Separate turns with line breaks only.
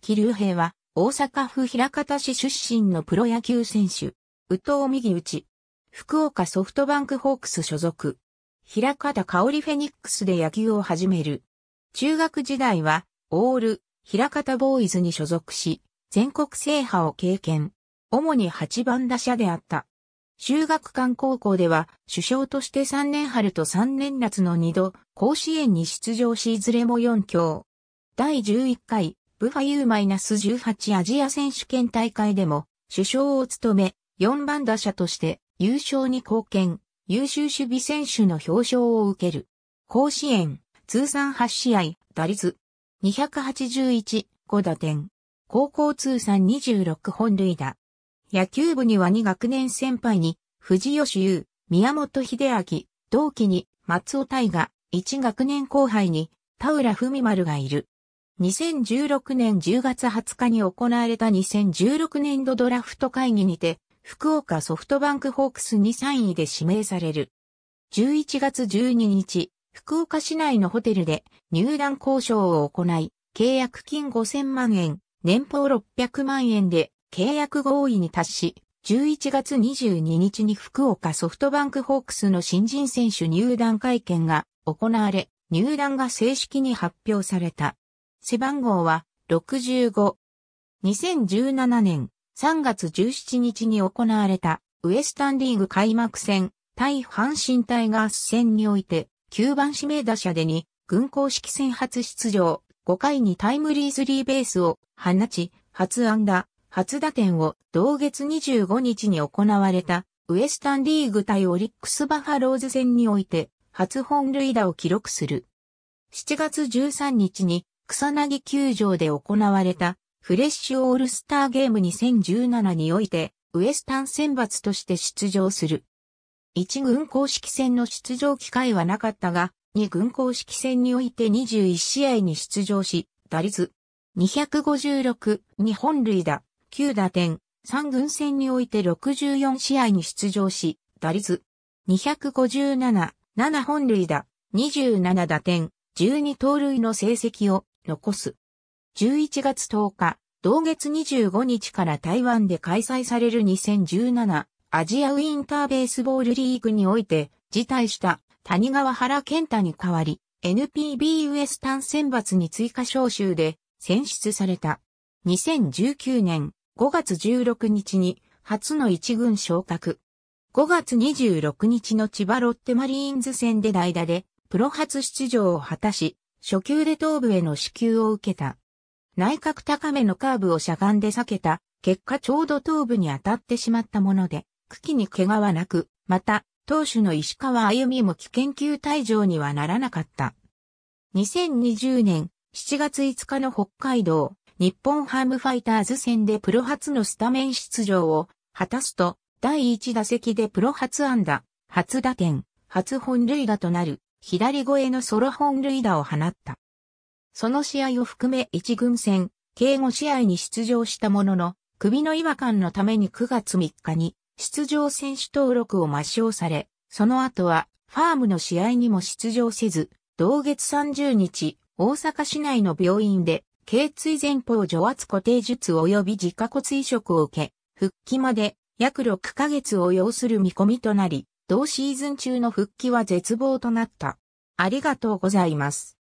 木隆平は、大阪府平方市出身のプロ野球選手、宇藤右内、福岡ソフトバンクホークス所属、平方香織フェニックスで野球を始める。中学時代は、オール、平方ボーイズに所属し、全国制覇を経験。主に8番打者であった。修学館高校では、首相として3年春と3年夏の2度、甲子園に出場しいずれも4強。第11回、ウファ U-18 アジア選手権大会でも主将を務め、4番打者として優勝に貢献、優秀守備選手の表彰を受ける。甲子園、通算8試合、打率、281、5打点。高校通算26本塁打。野球部には2学年先輩に、藤吉優、宮本秀明、同期に、松尾大河、1学年後輩に、田浦文丸がいる。2016年10月20日に行われた2016年度ドラフト会議にて、福岡ソフトバンクホークスに3位で指名される。11月12日、福岡市内のホテルで入団交渉を行い、契約金5000万円、年俸600万円で契約合意に達し、11月22日に福岡ソフトバンクホークスの新人選手入団会見が行われ、入団が正式に発表された。背番号は65。2017年3月17日に行われたウエスタンリーグ開幕戦対阪神タイガース戦において9番指名打者でに軍公式戦初出場5回にタイムリースリーベースを放ち初安打、初打点を同月25日に行われたウエスタンリーグ対オリックスバファローズ戦において初本塁打を記録する。7月13日に草薙球場で行われたフレッシュオールスターゲーム2017においてウエスタン選抜として出場する。1軍公式戦の出場機会はなかったが、2軍公式戦において21試合に出場し、打率256に本塁打9打点、3軍戦において64試合に出場し、打率257、7本塁打、27打点、12盗塁の成績を残す。11月10日、同月25日から台湾で開催される2017アジアウィンターベースボールリーグにおいて辞退した谷川原健太に代わり NPB ウエスタン選抜に追加招集で選出された。2019年5月16日に初の一軍昇格。5月26日の千葉ロッテマリーンズ戦で代打でプロ初出場を果たし、初球で頭部への支給を受けた。内角高めのカーブをしゃがんで避けた、結果ちょうど頭部に当たってしまったもので、茎に怪我はなく、また、投手の石川歩みも危険球退場にはならなかった。2020年7月5日の北海道日本ハムファイターズ戦でプロ初のスタメン出場を果たすと第1打席でプロ初安打、初打点、初本塁打となる左越えのソロ本塁打を放った。その試合を含め1軍戦、計5試合に出場したものの、首の違和感のために9月3日に出場選手登録を抹消され、その後はファームの試合にも出場せず、同月30日、大阪市内の病院で、頸椎前方除圧固定術及び自家骨移植を受け、復帰まで約6ヶ月を要する見込みとなり、同シーズン中の復帰は絶望となった。ありがとうございます。